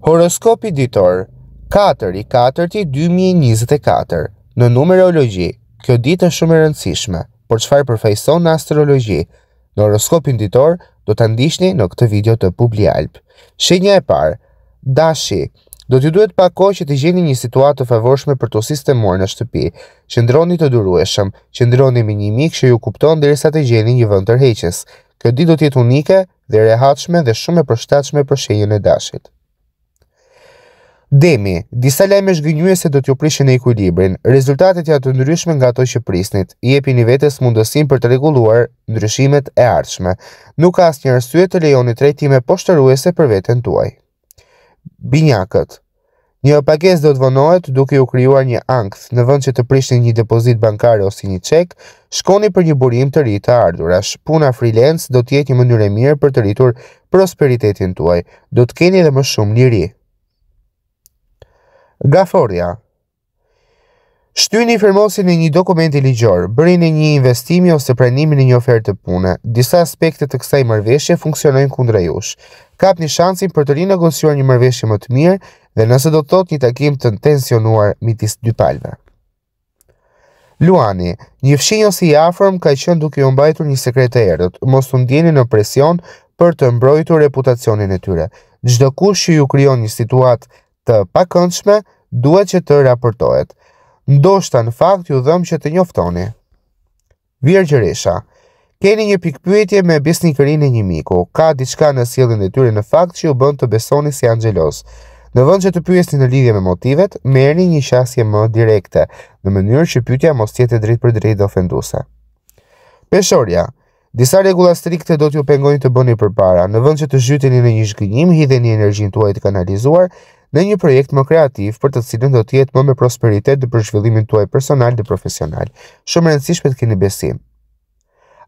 Horoskopi ditor 4 i 4 2024 në numerologji. Kjo ditë është shumë e rëndësishme, por çfarë përfaqëson në astrologji? Në horoskopin ditor do ta ndiqni në këtë video të publi alp. Shenja e parë, dashi. Do t'ju duhet pak kohë që të gjeni një situatë të favorshme për të sistemuar në shtëpi. Qëndroni të durueshëm, qëndroni me një mik që ju kupton derisa të gjeni një vend tërheqës. Kjo ditë do të jetë unike dhe rehatshme dhe shumë e përshtatshme për shenjën e dashit. Demi, disa lajme shgënjue se do t'ju prishin e ekulibrin, rezultatet ja të ndryshme nga to që prisnit, i epi një vetës mundësim për të reguluar ndryshimet e ardshme. Nuk ka asë një rësue të lejoni po shtëruese për vetën tuaj. Binjakët Një pagesë do të vonohet duke ju krijuar një ankth në vend që të prishni një depozit bankare ose një çek, shkoni për një burim të ri të ardhurash. Puna freelance do të jetë një mënyrë e mirë për të rritur prosperitetin tuaj. Do të keni edhe më shumë liri. Gaforia Shtyni firmosin e një dokumenti ligjor, bërini një investimi ose pranimin e një ofertë të pune. Disa aspekte të kësaj mërveshje funksionojnë kundra jush. Kap një shansin për të rinë negosuar një mërveshje më të mirë dhe nëse do të tot një takim të tensionuar mitis dy palve. Luani, një fshinjë ose i afërm ka qenë duke u mbajtur një sekret të erdhët, mos të ndjeni në presion për të mbrojtur reputacionin e tyre. Çdo kush që ju krijon një situatë të pakëndshme duhet që të raportohet. Ndoshta në fakt ju dhëm që të njoftoni. Virgjëresha Keni një pikpyetje me besnikërinë e një miku. Ka diçka në sjelljen e tyre në fakt që ju bën të besoni si angjelos. Në vend që të pyesni në lidhje me motivet, merrni një qasje më direkte, në mënyrë që pyetja mos jetë drejt për drejtë ofenduese. Peshorja, Disa rregulla strikte do t'ju pengojnë të bëni përpara. Në vend që të zhyteni në një zhgënjim, hidheni energjinë tuaj të kanalizuar në një projekt më kreativ për të cilën do të jetë më me prosperitet dhe për zhvillimin tuaj personal dhe profesional. Shumë e rëndësishme të keni besim.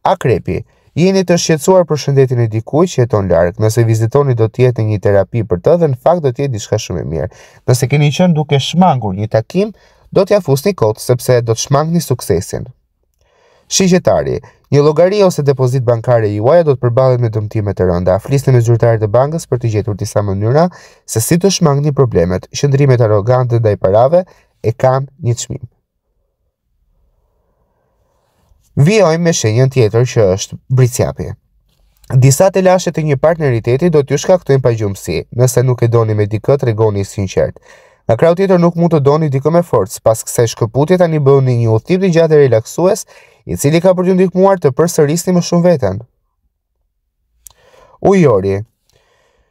Akrepi, jeni të shqetësuar për shëndetin e dikujt që jeton larg. Nëse vizitoni do të jetë në një terapi për të dhe në fakt do të jetë diçka shumë e mirë. Nëse keni qenë duke shmangur një takim, do t'ja fusni kot sepse do të shmangni suksesin. Shigjetari, Një llogari ose depozit bankare juaja do të përballet me dëmtime të rënda. Flisni me zyrtarët e bankës për të gjetur disa mënyra se si të shmangni problemet. Qëndrimet arrogante ndaj parave e kanë një çmim. Vjojmë me shenjën tjetër që është bricjapi. Disa të lashe e një partneriteti do t'ju shkaktojnë pa gjumësi, nëse nuk e doni me dikë regoni i sinqert. Nga kraut tjetër nuk mund të doni dikë me forcë, pas këse shkëputje tani bëni një uthtip të gjatë e relaksues i cili ka për të ndihmuar të përsërisni më shumë veten. Ujori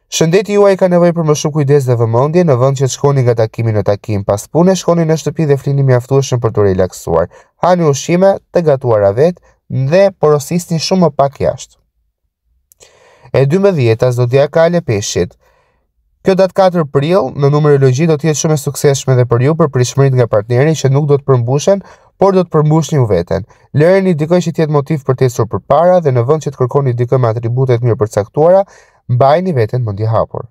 Shëndeti juaj ka nevojë për më shumë kujdes dhe vëmendje në vend që të shkoni nga takimi në takim. Pas punës shkoni në shtëpi dhe flini mjaftueshëm për të relaksuar. Hani ushqime të gatuara vetë dhe porosisni shumë më pak jashtë. E 12-ta zodiakale peshit. Kjo datë 4 prill në numerologji do të jetë shumë e suksesshme dhe për ju për prishmërit nga partneri që nuk do të përmbushen por do të përmbushni një veten. Lëreni dikën që të jetë motiv për të për përpara dhe në vend që të kërkoni dikën me atribute të mirë përcaktuara, mbajini veten mendje hapur.